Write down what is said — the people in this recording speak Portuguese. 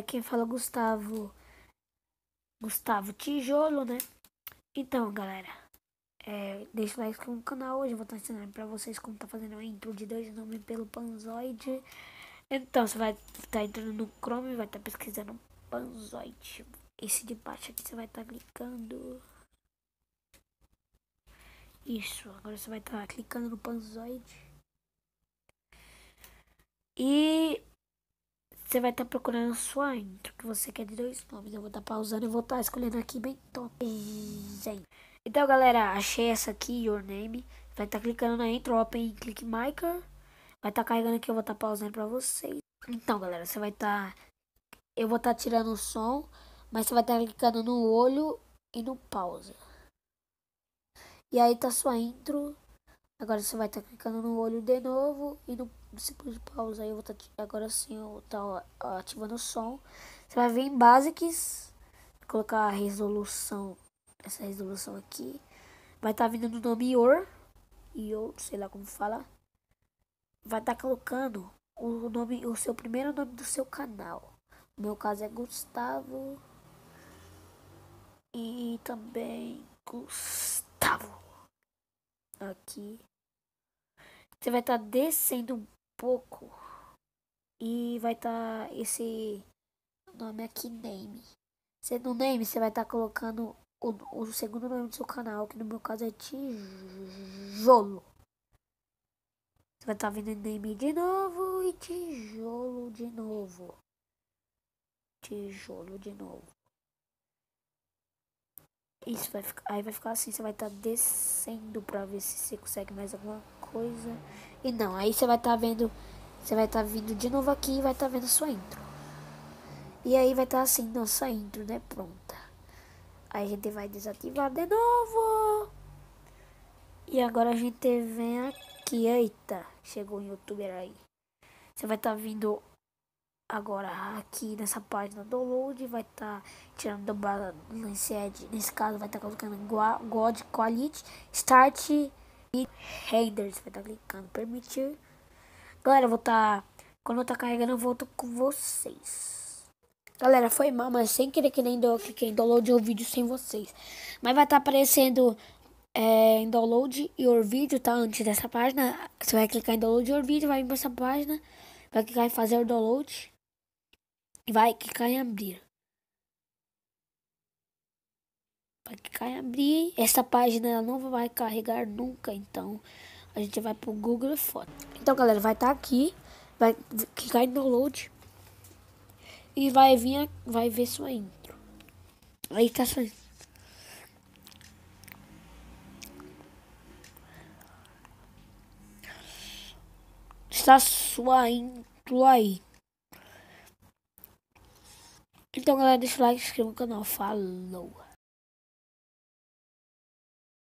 É, quem fala Gustavo. Gustavo Tijolo, né? Então, galera, é, deixa o like no canal. Hoje eu vou estar ensinando pra vocês como tá fazendo o intro de dois nomes pelo Panzoid. Então, você vai estar tá entrando no Chrome, vai estar tá pesquisando Panzoid. Esse de baixo aqui você vai estar tá clicando. Isso, agora você vai estar clicando no Panzoid. E você vai estar tá procurando a sua intro, que você quer de dois nomes. Eu vou estar tá pausando e vou estar tá escolhendo aqui bem top. Então, galera, achei essa aqui, Your Name. Vai estar tá clicando na intro, Open Click Maker. Vai estar tá carregando aqui, eu vou estar tá pausando pra vocês. Então, galera, você vai estar... Eu vou estar tirando o som, mas você vai estar clicando no olho e no pausa. E aí tá sua intro Agora você vai estar tá clicando no olho de novo e no ciclo de pausa. Aí eu vou tá, agora sim eu vou tá, ó, ativando o som. Você vai vir em Basics, colocar a resolução, essa resolução aqui. Vai estar tá vindo no nome e eu sei lá como fala. Vai estar tá colocando o nome, o seu primeiro nome do seu canal. No meu caso é Gustavo. E também Gustavo aqui. Você vai estar tá descendo um pouco e vai estar tá esse nome aqui, name. Você no name, você vai estar tá colocando o, o segundo nome do seu canal, que no meu caso é tijolo. Você vai estar tá vendo name de novo e tijolo de novo. Tijolo de novo. Isso vai ficar, aí vai ficar assim, você vai estar tá descendo pra ver se você consegue mais alguma coisa. E não, aí você vai estar tá vendo, você vai estar tá vindo de novo aqui e vai estar tá vendo sua intro. E aí vai estar tá assim, nossa intro, né, pronta. Aí a gente vai desativar de novo. E agora a gente vem aqui, eita, chegou o youtuber aí. Você vai estar tá vindo Agora aqui nessa página download vai estar tá tirando dobrada do edge, nesse caso vai estar tá colocando God Quality, Start e Renders, vai estar tá clicando permitir. Galera, vou estar tá, quando eu tá carregando eu volto com vocês. Galera, foi mal, mas sem querer que nem do, clique em download o vídeo sem vocês. Mas vai estar tá aparecendo é, em download your vídeo, tá? Antes dessa página, você vai clicar em download your vídeo, vai vir pra essa página, vai clicar em fazer o download. Vai clicar em abrir. Vai clicar em abrir. Essa página ela não vai carregar nunca, então a gente vai pro Google Foto. Então, galera, vai estar tá aqui, vai clicar em download e vai vir, vai ver sua intro. Aí tá sua Está sua intro aí. Então, galera, deixa o like, inscreva no canal. Falou!